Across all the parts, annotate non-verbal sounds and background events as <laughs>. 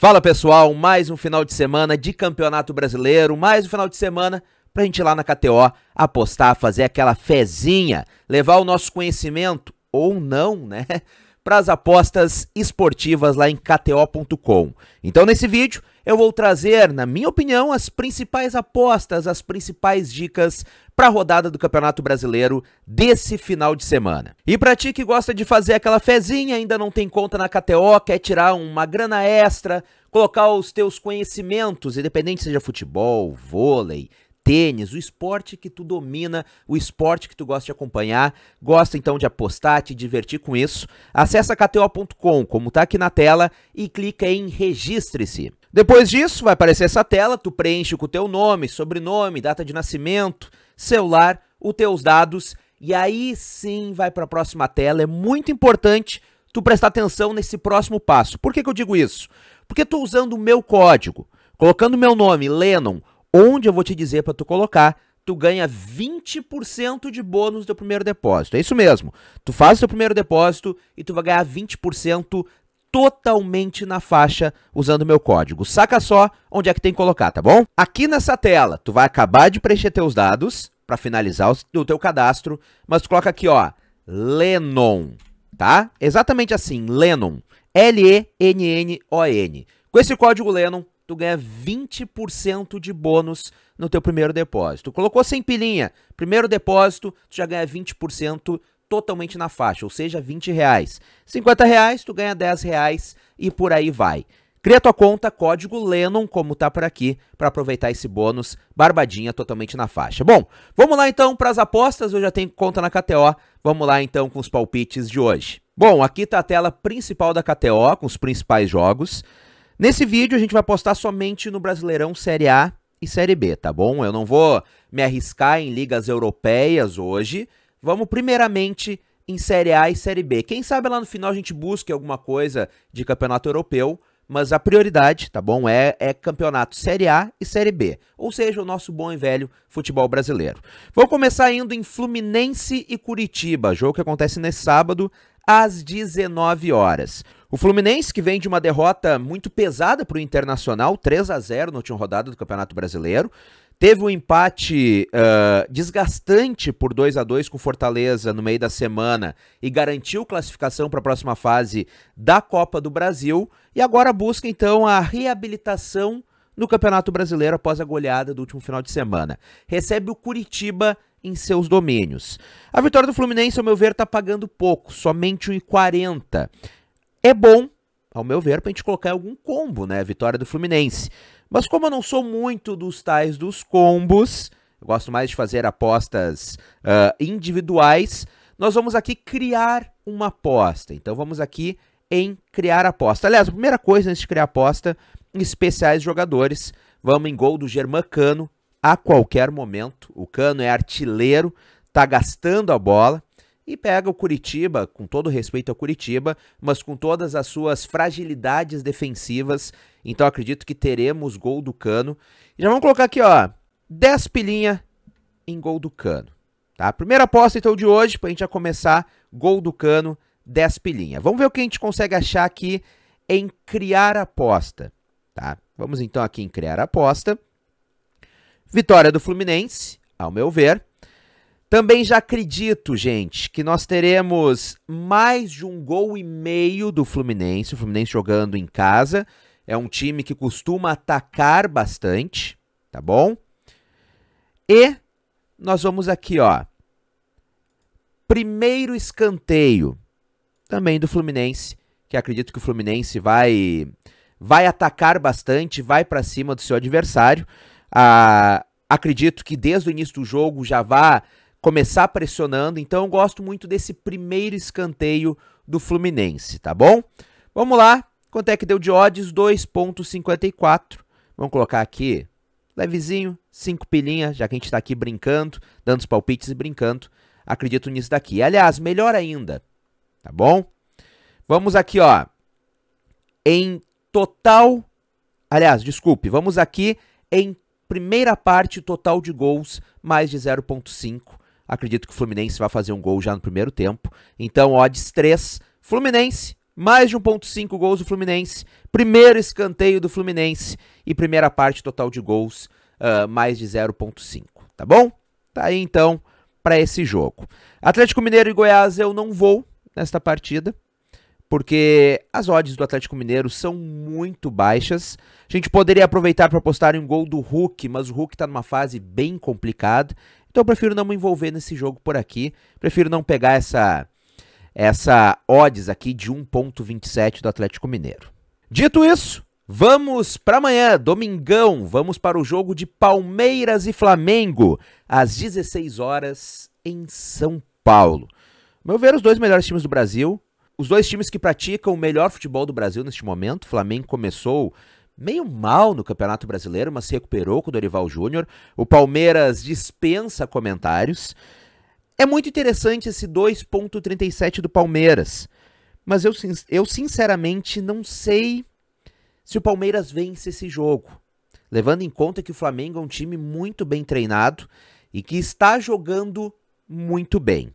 Fala pessoal, mais um final de semana de Campeonato Brasileiro, mais um final de semana pra gente ir lá na KTO apostar, fazer aquela fezinha, levar o nosso conhecimento ou não, né? <laughs> Para as apostas esportivas lá em KTO.com. Então, nesse vídeo, eu vou trazer, na minha opinião, as principais apostas, as principais dicas para a rodada do Campeonato Brasileiro desse final de semana. E para ti que gosta de fazer aquela fezinha, ainda não tem conta na KTO, quer tirar uma grana extra, colocar os teus conhecimentos, independente seja futebol, vôlei, tênis, o esporte que tu domina, o esporte que tu gosta de acompanhar, gosta então de apostar, te divertir com isso, acessa kto.com, como tá aqui na tela, e clica em registre-se. Depois disso, vai aparecer essa tela, tu preenche com o teu nome, sobrenome, data de nascimento, celular, os teus dados e aí sim vai para a próxima tela. É muito importante tu prestar atenção nesse próximo passo. Por que, que eu digo isso? Porque tu usando o meu código, colocando meu nome, Lennon, onde eu vou te dizer para tu colocar, tu ganha 20% de bônus do primeiro depósito. É isso mesmo. Tu faz o teu primeiro depósito e tu vai ganhar 20% totalmente na faixa usando meu código. Saca só onde é que tem que colocar, tá bom? Aqui nessa tela, tu vai acabar de preencher teus dados para finalizar o teu cadastro, mas tu coloca aqui, ó, Lennon, tá? Exatamente assim, Lennon, L-E-N-N-O-N. Com esse código Lennon, tu ganha 20% de bônus no teu primeiro depósito. Colocou sem pilinha, primeiro depósito, tu já ganha 20% totalmente na faixa, ou seja, 20 reais. 50 reais, tu ganha 10 reais e por aí vai. Cria tua conta, código Lennon, como tá por aqui, para aproveitar esse bônus, barbadinha totalmente na faixa. Bom, vamos lá então para as apostas, eu já tenho conta na KTO, vamos lá então com os palpites de hoje. Bom, aqui tá a tela principal da KTO, com os principais jogos. Nesse vídeo a gente vai apostar somente no Brasileirão Série A e Série B, tá bom? Eu não vou me arriscar em ligas europeias hoje, Vamos primeiramente em Série A e Série B. Quem sabe lá no final a gente busque alguma coisa de campeonato europeu, mas a prioridade, tá bom, é, é campeonato Série A e Série B, ou seja, o nosso bom e velho futebol brasileiro. Vou começar indo em Fluminense e Curitiba, jogo que acontece nesse sábado às 19 horas. O Fluminense, que vem de uma derrota muito pesada para o Internacional, 3 a 0 na última rodada do Campeonato Brasileiro, Teve um empate uh, desgastante por 2 a 2 com Fortaleza no meio da semana e garantiu classificação para a próxima fase da Copa do Brasil. E agora busca então a reabilitação no Campeonato Brasileiro após a goleada do último final de semana. Recebe o Curitiba em seus domínios. A vitória do Fluminense, ao meu ver, está pagando pouco, somente 1,40. É bom ao meu ver, para a gente colocar algum combo, né? Vitória do Fluminense. Mas como eu não sou muito dos tais dos combos, eu gosto mais de fazer apostas uh, individuais, nós vamos aqui criar uma aposta. Então vamos aqui em criar aposta. Aliás, a primeira coisa antes de criar aposta, especiais jogadores. Vamos em gol do Germán Cano a qualquer momento. O Cano é artilheiro, tá gastando a bola e pega o Curitiba, com todo respeito ao Curitiba, mas com todas as suas fragilidades defensivas. Então acredito que teremos gol do Cano. E já vamos colocar aqui, ó, 10 pilinha em gol do Cano. Tá? Primeira aposta então de hoje, para a gente já começar, gol do Cano, 10 pilinha. Vamos ver o que a gente consegue achar aqui em criar aposta, tá? Vamos então aqui em criar aposta. Vitória do Fluminense, ao meu ver, também já acredito, gente, que nós teremos mais de um gol e meio do Fluminense. O Fluminense jogando em casa. É um time que costuma atacar bastante, tá bom? E nós vamos aqui, ó. Primeiro escanteio também do Fluminense, que acredito que o Fluminense vai vai atacar bastante, vai para cima do seu adversário. Ah, acredito que desde o início do jogo já vá começar pressionando. Então eu gosto muito desse primeiro escanteio do Fluminense, tá bom? Vamos lá. Quanto é que deu de odds? 2.54. Vamos colocar aqui levezinho, 5 pilinhas já que a gente está aqui brincando, dando os palpites e brincando. Acredito nisso daqui. Aliás, melhor ainda, tá bom? Vamos aqui, ó. Em total, aliás, desculpe, vamos aqui em primeira parte total de gols mais de 0.5. Acredito que o Fluminense vai fazer um gol já no primeiro tempo. Então, odds 3, Fluminense, mais de 1.5 gols do Fluminense, primeiro escanteio do Fluminense e primeira parte total de gols uh, mais de 0.5, tá bom? Tá aí então para esse jogo. Atlético Mineiro e Goiás eu não vou nesta partida, porque as odds do Atlético Mineiro são muito baixas. A gente poderia aproveitar para apostar em um gol do Hulk, mas o Hulk está numa fase bem complicada, então eu prefiro não me envolver nesse jogo por aqui. Prefiro não pegar essa essa odds aqui de 1.27 do Atlético Mineiro. Dito isso, vamos para amanhã, domingão, vamos para o jogo de Palmeiras e Flamengo às 16 horas em São Paulo. Meu ver os dois melhores times do Brasil, os dois times que praticam o melhor futebol do Brasil neste momento. O Flamengo começou meio mal no Campeonato Brasileiro, mas se recuperou com o Dorival Júnior. O Palmeiras dispensa comentários. É muito interessante esse 2.37 do Palmeiras. Mas eu, eu sinceramente não sei se o Palmeiras vence esse jogo. Levando em conta que o Flamengo é um time muito bem treinado e que está jogando muito bem.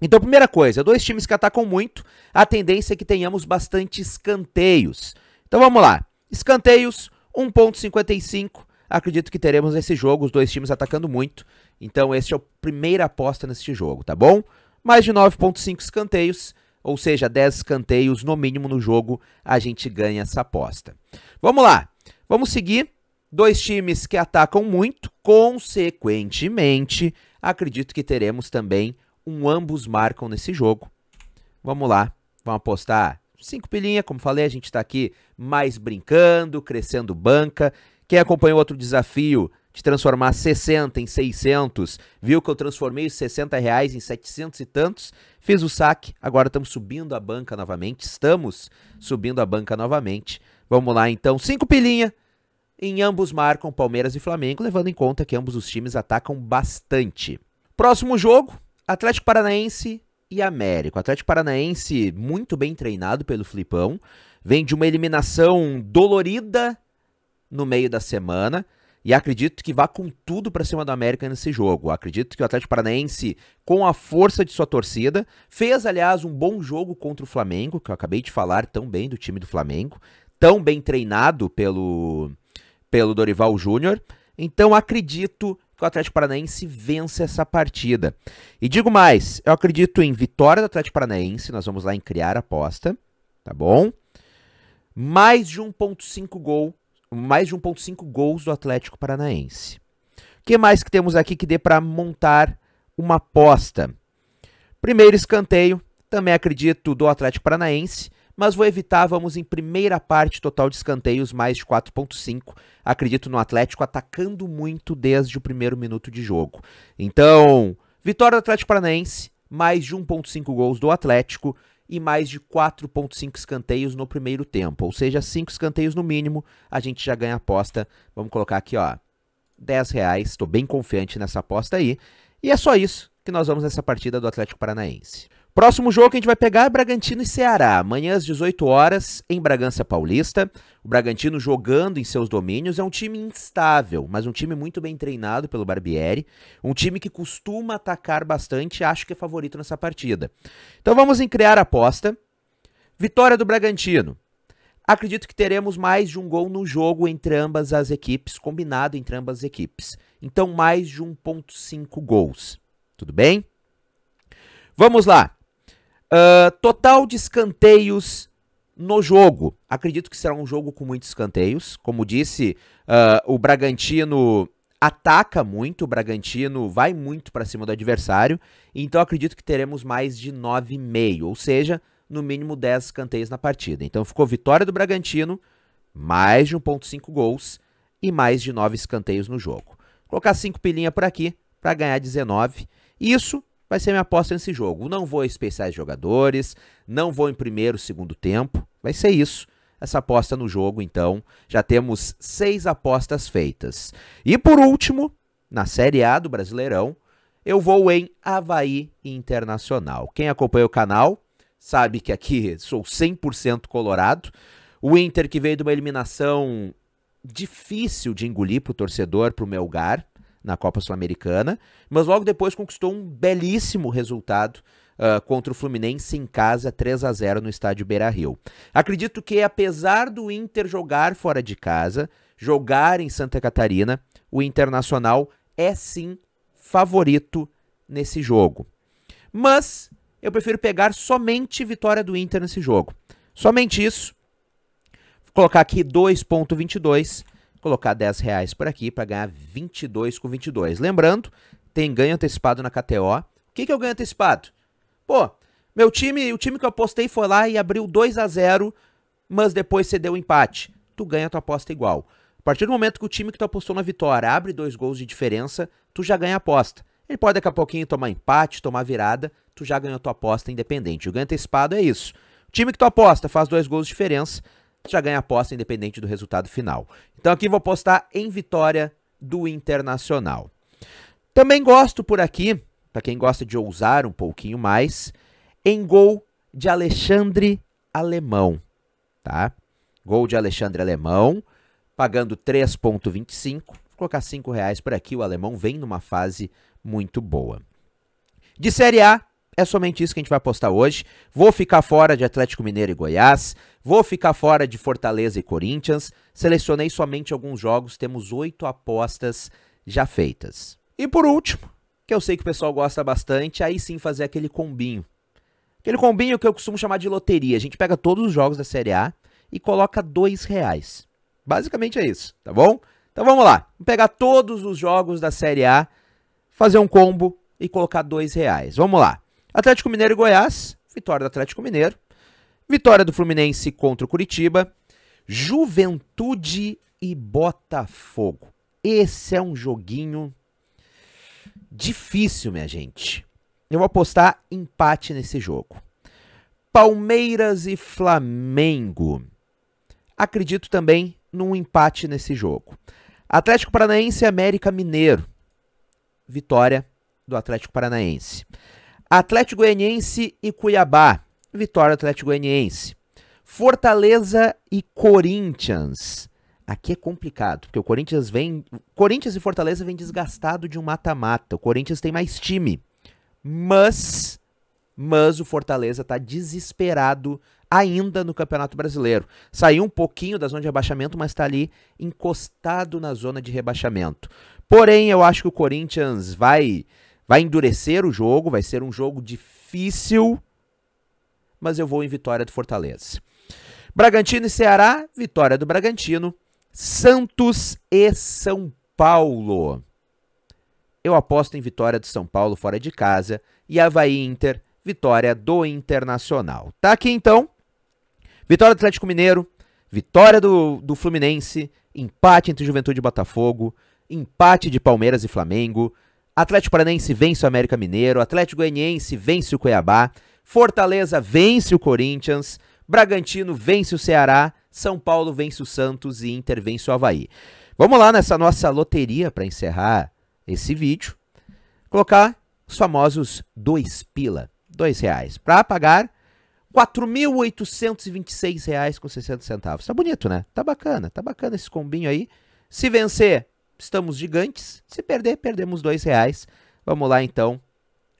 Então, primeira coisa, dois times que atacam muito, a tendência é que tenhamos bastante escanteios. Então vamos lá. Escanteios, 1.55. Acredito que teremos nesse jogo os dois times atacando muito. Então, esse é a primeira aposta neste jogo, tá bom? Mais de 9.5 escanteios, ou seja, 10 escanteios no mínimo no jogo, a gente ganha essa aposta. Vamos lá. Vamos seguir dois times que atacam muito, consequentemente, acredito que teremos também um ambos marcam nesse jogo. Vamos lá, vamos apostar cinco pilinha, como falei, a gente está aqui mais brincando, crescendo banca. Quem acompanhou outro desafio de transformar 60 em 600, viu que eu transformei os 60 reais em 700 e tantos, fiz o saque, agora estamos subindo a banca novamente, estamos subindo a banca novamente. Vamos lá então, cinco pilinha. Em ambos marcam Palmeiras e Flamengo, levando em conta que ambos os times atacam bastante. Próximo jogo, Atlético Paranaense e Américo. O Atlético Paranaense, muito bem treinado pelo Flipão, vem de uma eliminação dolorida no meio da semana. E acredito que vá com tudo para cima do América nesse jogo. Acredito que o Atlético Paranaense, com a força de sua torcida, fez, aliás, um bom jogo contra o Flamengo, que eu acabei de falar tão bem do time do Flamengo, tão bem treinado pelo, pelo Dorival Júnior. Então acredito que o Atlético Paranaense vença essa partida. E digo mais, eu acredito em vitória do Atlético Paranaense, nós vamos lá em criar a aposta, tá bom? Mais de 1.5 gol, mais de 1.5 gols do Atlético Paranaense. O que mais que temos aqui que dê para montar uma aposta? Primeiro escanteio, também acredito do Atlético Paranaense mas vou evitar. Vamos em primeira parte, total de escanteios, mais de 4,5. Acredito no Atlético atacando muito desde o primeiro minuto de jogo. Então, vitória do Atlético Paranaense, mais de 1,5 gols do Atlético e mais de 4,5 escanteios no primeiro tempo. Ou seja, 5 escanteios no mínimo, a gente já ganha aposta. Vamos colocar aqui, ó, 10 reais. Estou bem confiante nessa aposta aí. E é só isso que nós vamos nessa partida do Atlético Paranaense. Próximo jogo que a gente vai pegar é Bragantino e Ceará. Amanhã às 18 horas em Bragança Paulista. O Bragantino jogando em seus domínios é um time instável, mas um time muito bem treinado pelo Barbieri, um time que costuma atacar bastante, acho que é favorito nessa partida. Então vamos em criar a aposta. Vitória do Bragantino. Acredito que teremos mais de um gol no jogo entre ambas as equipes, combinado entre ambas as equipes. Então mais de 1.5 gols. Tudo bem? Vamos lá. Ah, total de escanteios no jogo. Acredito que será um jogo com muitos escanteios. Como disse, uh, o Bragantino ataca muito, o Bragantino vai muito para cima do adversário. Então acredito que teremos mais de 9,5, ou seja, no mínimo 10 escanteios na partida. Então ficou vitória do Bragantino, mais de 1,5 gols e mais de 9 escanteios no jogo. Vou colocar 5 pilinha por aqui para ganhar 19. Isso vai ser minha aposta nesse jogo. Não vou especiais jogadores, não vou em primeiro, segundo tempo. Vai ser isso. Essa aposta no jogo, então, já temos seis apostas feitas. E por último, na Série A do Brasileirão, eu vou em Havaí Internacional. Quem acompanha o canal sabe que aqui <laughs> sou 100% colorado. O Inter que veio de uma eliminação difícil de engolir para o torcedor, para o Melgar na Copa Sul-Americana, mas logo depois conquistou um belíssimo resultado uh, contra o Fluminense em casa, 3 a 0 no estádio Beira-Rio. Acredito que apesar do Inter jogar fora de casa, jogar em Santa Catarina, o Internacional é sim favorito nesse jogo. Mas eu prefiro pegar somente vitória do Inter nesse jogo. Somente isso. Vou colocar aqui 2.22 colocar 10 reais por aqui para ganhar 22 com 22. Lembrando, tem ganho antecipado na KTO. O que, que é o ganho antecipado? Pô, meu time, o time que eu apostei foi lá e abriu 2 a 0 mas depois cedeu o empate. Tu ganha a tua aposta igual. A partir do momento que o time que tu apostou na vitória abre dois gols de diferença, tu já ganha a aposta. Ele pode daqui a pouquinho tomar empate, tomar virada, tu já ganhou a tua aposta independente. O ganho antecipado é isso. O time que tu aposta faz dois gols de diferença, tu já ganha a aposta independente do resultado final. Então aqui vou postar em vitória do Internacional. Também gosto por aqui, para quem gosta de ousar um pouquinho mais, em gol de Alexandre Alemão, tá? Gol de Alexandre Alemão, pagando 3.25, vou colocar 5 reais por aqui, o Alemão vem numa fase muito boa. De Série A, é somente isso que a gente vai postar hoje. Vou ficar fora de Atlético Mineiro e Goiás, vou ficar fora de Fortaleza e Corinthians. Selecionei somente alguns jogos, temos oito apostas já feitas. E por último, que eu sei que o pessoal gosta bastante, aí sim fazer aquele combinho. Aquele combinho que eu costumo chamar de loteria. A gente pega todos os jogos da Série A e coloca dois reais. Basicamente é isso, tá bom? Então vamos lá. Vamos pegar todos os jogos da Série A, fazer um combo e colocar dois reais. Vamos lá. Atlético Mineiro e Goiás, vitória do Atlético Mineiro. Vitória do Fluminense contra o Curitiba. Juventude e Botafogo. Esse é um joguinho difícil, minha gente. Eu vou apostar empate nesse jogo. Palmeiras e Flamengo. Acredito também num empate nesse jogo. Atlético Paranaense e América Mineiro. Vitória do Atlético Paranaense. Atlético Goianiense e Cuiabá. Vitória Atlético Goianiense. Fortaleza e Corinthians. Aqui é complicado, porque o Corinthians vem. Corinthians e Fortaleza vem desgastado de um mata-mata. O Corinthians tem mais time. Mas. Mas o Fortaleza está desesperado ainda no Campeonato Brasileiro. Saiu um pouquinho da zona de rebaixamento, mas está ali encostado na zona de rebaixamento. Porém, eu acho que o Corinthians vai Vai endurecer o jogo, vai ser um jogo difícil, mas eu vou em vitória do Fortaleza. Bragantino e Ceará, vitória do Bragantino. Santos e São Paulo. Eu aposto em vitória do São Paulo fora de casa e Havaí Inter, vitória do Internacional. Tá aqui então. Vitória do Atlético Mineiro, vitória do, do Fluminense, empate entre Juventude e Botafogo, empate de Palmeiras e Flamengo, Atlético Paranaense vence o América Mineiro, Atlético Goianiense vence o Cuiabá, Fortaleza vence o Corinthians, Bragantino vence o Ceará, São Paulo vence o Santos e Inter vence o Havaí. Vamos lá nessa nossa loteria para encerrar esse vídeo. Colocar os famosos dois pila, dois reais, para pagar R$ 4.826,60. Tá bonito, né? Tá bacana, tá bacana esse combinho aí. Se vencer, estamos gigantes. Se perder, perdemos dois reais. Vamos lá então,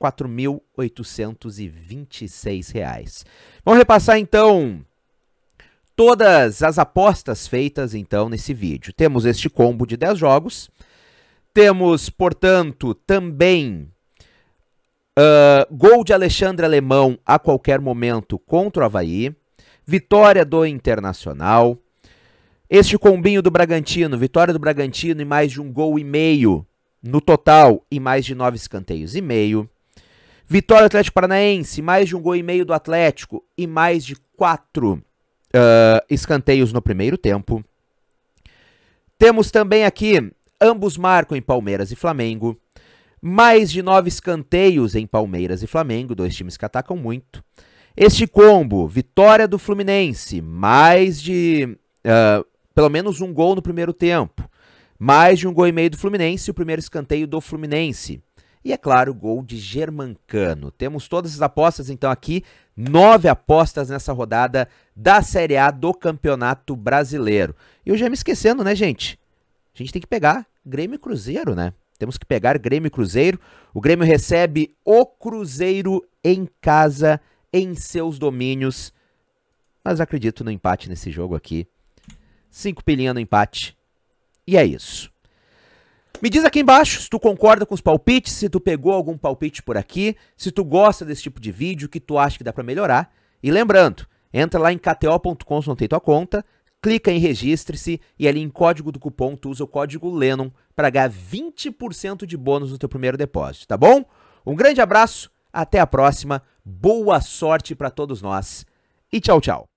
R$ 4.826. Vamos repassar então todas as apostas feitas então nesse vídeo. Temos este combo de 10 jogos. Temos, portanto, também uh, gol de Alexandre Alemão a qualquer momento contra o Havaí. Vitória do Internacional. Este combinho do Bragantino, vitória do Bragantino e mais de um gol e meio no total e mais de nove escanteios e meio. Vitória do Atlético Paranaense, mais de um gol e meio do Atlético e mais de quatro uh, escanteios no primeiro tempo. Temos também aqui, ambos marcam em Palmeiras e Flamengo. Mais de nove escanteios em Palmeiras e Flamengo, dois times que atacam muito. Este combo, vitória do Fluminense, mais de uh, pelo menos um gol no primeiro tempo. Mais de um gol e meio do Fluminense, o primeiro escanteio do Fluminense. E é claro, gol de Germancano. Temos todas as apostas então aqui, nove apostas nessa rodada da Série A do Campeonato Brasileiro. E eu já me esquecendo, né, gente? A gente tem que pegar Grêmio e Cruzeiro, né? Temos que pegar Grêmio e Cruzeiro. O Grêmio recebe o Cruzeiro em casa, em seus domínios. Mas acredito no empate nesse jogo aqui cinco pilinha no empate. E é isso. Me diz aqui embaixo se tu concorda com os palpites, se tu pegou algum palpite por aqui, se tu gosta desse tipo de vídeo, que tu acha que dá para melhorar. E lembrando, entra lá em kto.com se não tem tua conta, clica em registre-se e ali em código do cupom tu usa o código Lennon para ganhar 20% de bônus no teu primeiro depósito, tá bom? Um grande abraço, até a próxima, boa sorte para todos nós e tchau, tchau.